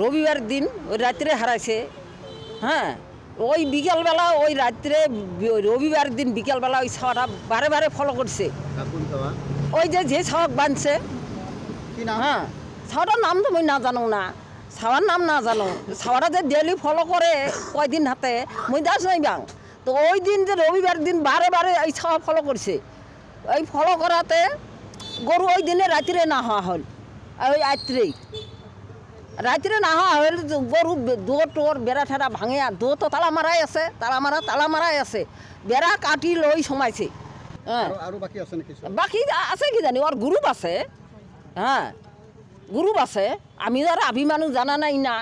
রবিবার দিন ওই রাত্রে হারাইছে হ্যাঁ ওই বিকালবেলা ওই রাত্রে রবিবার দিন বিকেলবেলা ওই ছাওয়াটা বারে বারে ফলো করছে ওই যে যে ছাওয়াক বানছে হ্যাঁ ছাওয়াটার নাম তো মই না জানো না ছাওয়ার নাম না জানো ছাওয়াটা যে ডেলি ফলো করে কয়দিন হাতে মই দাস নাই বাং তো ওই দিন যে রবিবার দিন বারে বারে এই ছাওয়া ফলো করছে এই ফলো করাতে গরু ওই দিনে রাত্রে না হওয়া হল ওই রাত্রেই রাত্রে না হওয়া গরু দৌড় টোর বেড়া ঠেড়া ভাঙে আর দো তো তালা মারাই আছে তালা মারা তালা মারাই আছে বেড়া কাটি লই সোমাইছে হ্যাঁ বাকি আছে কি জানি ওর গ্রুপ আছে হ্যাঁ গ্রুপ আছে আমি আর আভি মানুষ জানা নাই না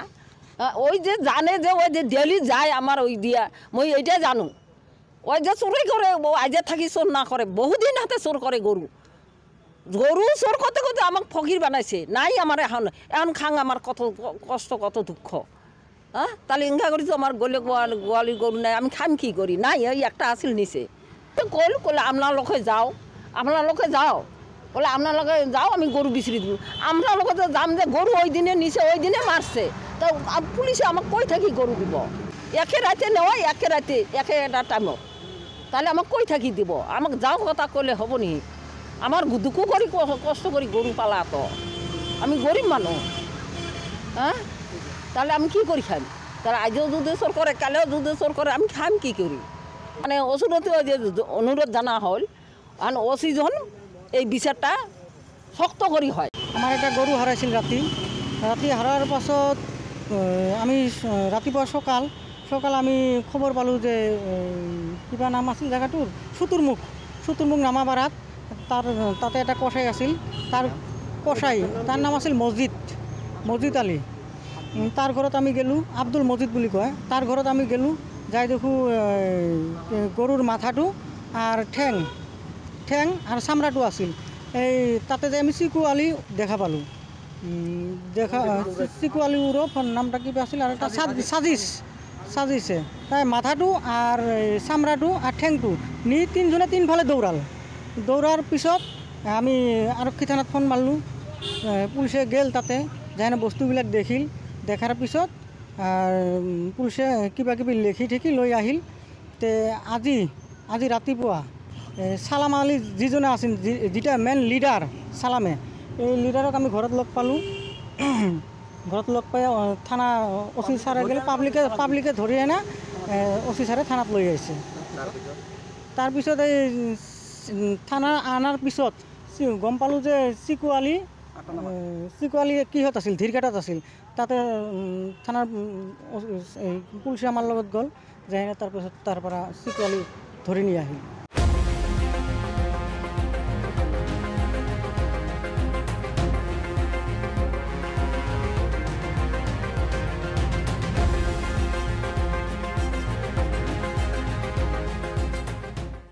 ওই যে জানে যে ওই যে ডেলি যায় আমার ওই দিয়া মই এইটাই জানো ওই যে চোরাই করে আজে থাকি চোর না করে বহুদিন হাতে চোর করে গরু গরু চোর কত কত আমাকে ফকির বানাইছে নাই আমার এখন এখন খাং আমার কত কষ্ট কত দুঃখ হ্যাঁ তাহলে ইঙ্গা করি তো আমার গলে গোয়ালি গরু নাই আমি খাম কি করি নাই এই একটা আসিল নিছে তো কল কলে আপনার লোকে যাও আপনার লোকে যাও বলে আপনার লোকে যাও আমি গরু বিচরি দিব আপনার লোকে তো যাম যে গরু ওই দিনে নিছে ওই দিনে মারছে তো পুলিশে আমাকে কই থাকি গরু দিব একে রাতে নেওয়াই একে রাতে একে টাইমত তাহলে আমাকে কই থাকি দিব আমাকে যাও কথা কলে হব নি আমার দুঃখ করি কষ্ট করি গরু পালা তো আমি গরিব মানুষ হ্যাঁ তাহলে আমি কি করি খাই তাহলে আজও দুধেশ্বর করে কালেও দুধেশ্বর করে আমি খাম কি করি মানে ওষুধতেও যে অনুরোধ জানা হল আর অসিজন এই বিচারটা শক্ত করি হয় আমার এটা গরু হারাইছিল রাতে ৰাতি হারার পাছত আমি ৰাতিপুৱা সকাল সকাল আমি খবৰ পালোঁ যে কিবা নাম আছিল জেগাটোৰ চতুৰ্মুখ চতুৰ্মুখ নামাবাৰাত তাৰ তাতে এটা কষাই আছিল তাৰ কষাই তাৰ নাম আছিল মছজিদ মছজিদ আলী তাৰ ঘৰত আমি গ'লোঁ আব্দুল মছজিদ বুলি কয় তাৰ ঘৰত আমি গ'লোঁ যাই দেখোঁ গৰুৰ মাথাটো আৰু ঠেং ঠেং আৰু চামৰাটো আছিল এই তাতে যে আমি চিকু আলি দেখা পালোঁ দেখা চিকু আলি উরফ নামটা কিবা আছিল আৰু একটা সাজিস সাজিছে তাই মাথাটো আর চামড়াটো আর ঠেংটু নি তিনজনে তিনফালে দৌড়াল দৌৰাৰ পিছত আমি আৰক্ষী থানাত ফোন মাৰিলোঁ পুলিচে গেল তাতে যেনে বস্তুবিলাক দেখিল দেখাৰ পিছত পুলিচে কিবাকিবি লিখি থাকি লৈ আহিল তে আজি আজি ৰাতিপুৱা চালাম আলি যিজনে আছিল যেতিয়া মেইন লিডাৰ চালামে এই লিডাৰক আমি ঘৰত লগ পালোঁ ঘৰত লগ পাই থানা অফিচাৰে গ'লে পাব্লিকে পাব্লিকে ধৰি অনা অফিচাৰে থানাত লৈ আহিছে তাৰপিছত এই থানা অনাৰ পিছত গম পালোঁ যে চিকোৱালি চিকোৱালি কিহত আছিল ধীৰঘাটত আছিল তাতে থানাৰ পুলিচে আমাৰ লগত গ'ল যে তাৰপিছত তাৰ পৰা চিকোৱালি ধৰি নি আহিল